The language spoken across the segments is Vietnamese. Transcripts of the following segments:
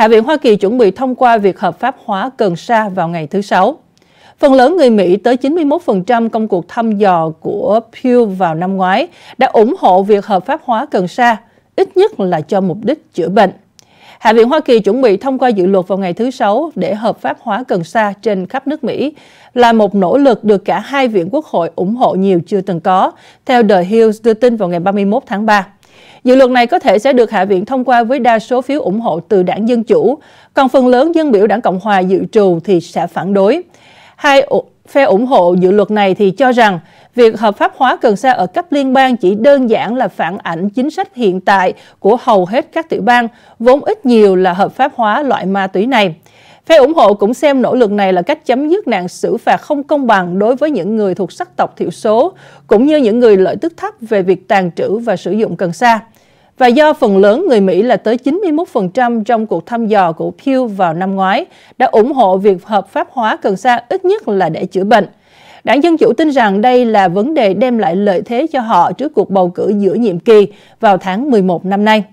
Hạ viện Hoa Kỳ chuẩn bị thông qua việc hợp pháp hóa cần sa vào ngày thứ Sáu. Phần lớn người Mỹ tới 91% công cuộc thăm dò của Pew vào năm ngoái đã ủng hộ việc hợp pháp hóa cần sa, ít nhất là cho mục đích chữa bệnh. Hạ viện Hoa Kỳ chuẩn bị thông qua dự luật vào ngày thứ Sáu để hợp pháp hóa cần sa trên khắp nước Mỹ, là một nỗ lực được cả hai viện quốc hội ủng hộ nhiều chưa từng có, theo The Hills đưa tin vào ngày 31 tháng 3. Dự luật này có thể sẽ được Hạ viện thông qua với đa số phiếu ủng hộ từ đảng Dân Chủ, còn phần lớn dân biểu đảng Cộng hòa dự trù thì sẽ phản đối. Hai phe ủng hộ dự luật này thì cho rằng việc hợp pháp hóa cần sa ở cấp liên bang chỉ đơn giản là phản ảnh chính sách hiện tại của hầu hết các tiểu bang, vốn ít nhiều là hợp pháp hóa loại ma túy này. Phe ủng hộ cũng xem nỗ lực này là cách chấm dứt nạn xử phạt không công bằng đối với những người thuộc sắc tộc thiểu số, cũng như những người lợi tức thấp về việc tàn trữ và sử dụng cần sa. Và do phần lớn người Mỹ là tới 91% trong cuộc thăm dò của Pew vào năm ngoái đã ủng hộ việc hợp pháp hóa cần sa ít nhất là để chữa bệnh. Đảng Dân Chủ tin rằng đây là vấn đề đem lại lợi thế cho họ trước cuộc bầu cử giữa nhiệm kỳ vào tháng 11 năm nay.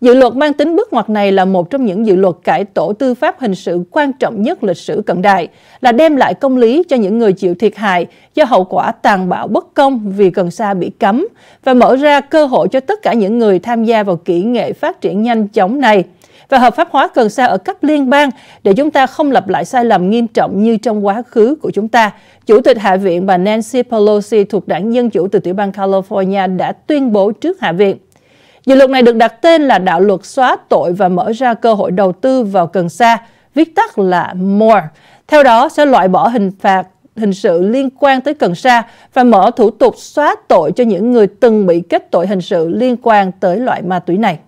Dự luật mang tính bước ngoặt này là một trong những dự luật cải tổ tư pháp hình sự quan trọng nhất lịch sử cận đại, là đem lại công lý cho những người chịu thiệt hại do hậu quả tàn bạo bất công vì cần sa bị cấm và mở ra cơ hội cho tất cả những người tham gia vào kỹ nghệ phát triển nhanh chóng này và hợp pháp hóa cần sa ở cấp liên bang để chúng ta không lặp lại sai lầm nghiêm trọng như trong quá khứ của chúng ta. Chủ tịch Hạ viện bà Nancy Pelosi thuộc đảng Dân Chủ từ tiểu bang California đã tuyên bố trước Hạ viện. Dự luật này được đặt tên là đạo luật xóa tội và mở ra cơ hội đầu tư vào cần sa, viết tắt là MORE. Theo đó sẽ loại bỏ hình phạt hình sự liên quan tới cần sa và mở thủ tục xóa tội cho những người từng bị kết tội hình sự liên quan tới loại ma túy này.